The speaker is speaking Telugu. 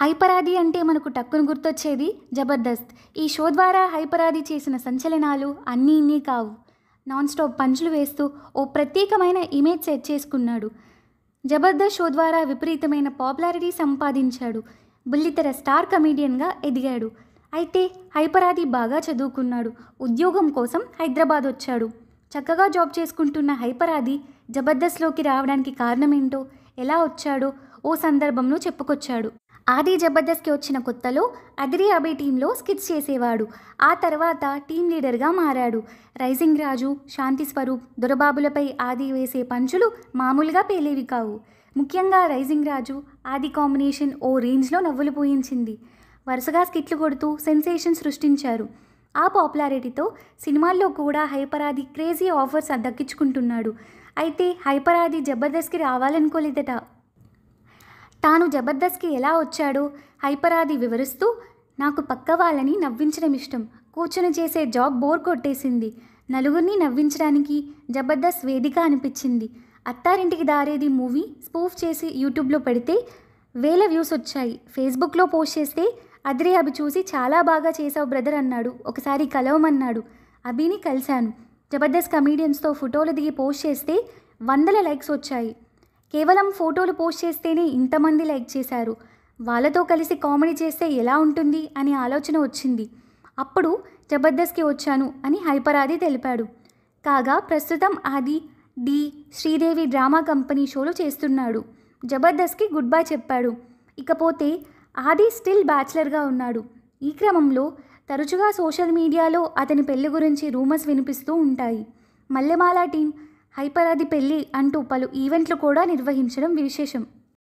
హైపరాది అంటే మనకు టక్కును గుర్తొచ్చేది జబర్దస్త్ ఈ షో ద్వారా హైపరాది చేసిన సంచలనాలు అన్నీ ఇన్నీ కావు నాన్ స్టాప్ పంచులు వేస్తూ ఓ ప్రత్యేకమైన ఇమేజ్ సెట్ చేసుకున్నాడు జబర్దస్త్ షో ద్వారా విపరీతమైన పాపులారిటీ సంపాదించాడు బుల్లితెర స్టార్ కమీడియన్గా ఎదిగాడు అయితే హైపరాది బాగా చదువుకున్నాడు ఉద్యోగం కోసం హైదరాబాద్ వచ్చాడు చక్కగా జాబ్ చేసుకుంటున్న హైపరాది జబర్దస్త్లోకి రావడానికి కారణమేంటో ఎలా వచ్చాడో ఓ సందర్భంలో చెప్పుకొచ్చాడు ఆది జబర్దస్త్కి వచ్చిన కొత్తలో అదిరి అభి టీంలో స్కిట్స్ చేసేవాడు ఆ తర్వాత టీం లీడర్గా మారాడు రైజింగ్ రాజు శాంతి స్వరూప్ దొరబాబులపై ఆది వేసే పంచులు మామూలుగా పేలేవి కావు ముఖ్యంగా రైజింగ్ రాజు ఆది కాంబినేషన్ ఓ రేంజ్లో నవ్వులు పోయించింది వరుసగా స్కిట్లు కొడుతూ సెన్సేషన్ సృష్టించారు ఆ పాపులారిటీతో సినిమాల్లో కూడా హైపరాది క్రేజీ ఆఫర్స్ దక్కించుకుంటున్నాడు అయితే హైపరాది జబర్దస్త్కి రావాలనుకోలేదట తాను జబర్దస్త్కి ఎలా వచ్చాడు హైపరాది వివరిస్తూ నాకు పక్క వాళ్ళని నవ్వించడం ఇష్టం కూర్చొని చేసే జాబ్ బోర్ కొట్టేసింది నలుగురిని నవ్వించడానికి జబర్దస్త్ వేదిక అనిపించింది అత్తారింటికి దారేది మూవీ స్పూఫ్ చేసి యూట్యూబ్లో పెడితే వేల వ్యూస్ వచ్చాయి ఫేస్బుక్లో పోస్ట్ చేస్తే అదిరే అభి చూసి చాలా బాగా చేసావు బ్రదర్ అన్నాడు ఒకసారి కలవమన్నాడు అభిని కలిశాను జబర్దస్త్ కమీడియన్స్తో ఫోటోలు దిగి పోస్ట్ చేస్తే వందల లైక్స్ వచ్చాయి కేవలం ఫోటోలు పోస్ట్ చేస్తేనే ఇంతమంది లైక్ చేశారు వాళ్ళతో కలిసి కామెడీ చేస్తే ఎలా ఉంటుంది అనే ఆలోచన వచ్చింది అప్పుడు జబర్దస్త్కి వచ్చాను అని హైపరాది తెలిపాడు కాగా ప్రస్తుతం ఆది డి శ్రీదేవి డ్రామా కంపెనీ షోలు చేస్తున్నాడు జబర్దస్త్కి గుడ్ బై చెప్పాడు ఇకపోతే ఆది స్టిల్ బ్యాచిలర్గా ఉన్నాడు ఈ క్రమంలో తరచుగా సోషల్ మీడియాలో అతని పెళ్లి గురించి రూమర్స్ వినిపిస్తూ ఉంటాయి మల్లెమాల టీం హైపరాది పెళ్లి అంటూ పలు ఈవెంట్లు కూడా నిర్వహించడం విశేషం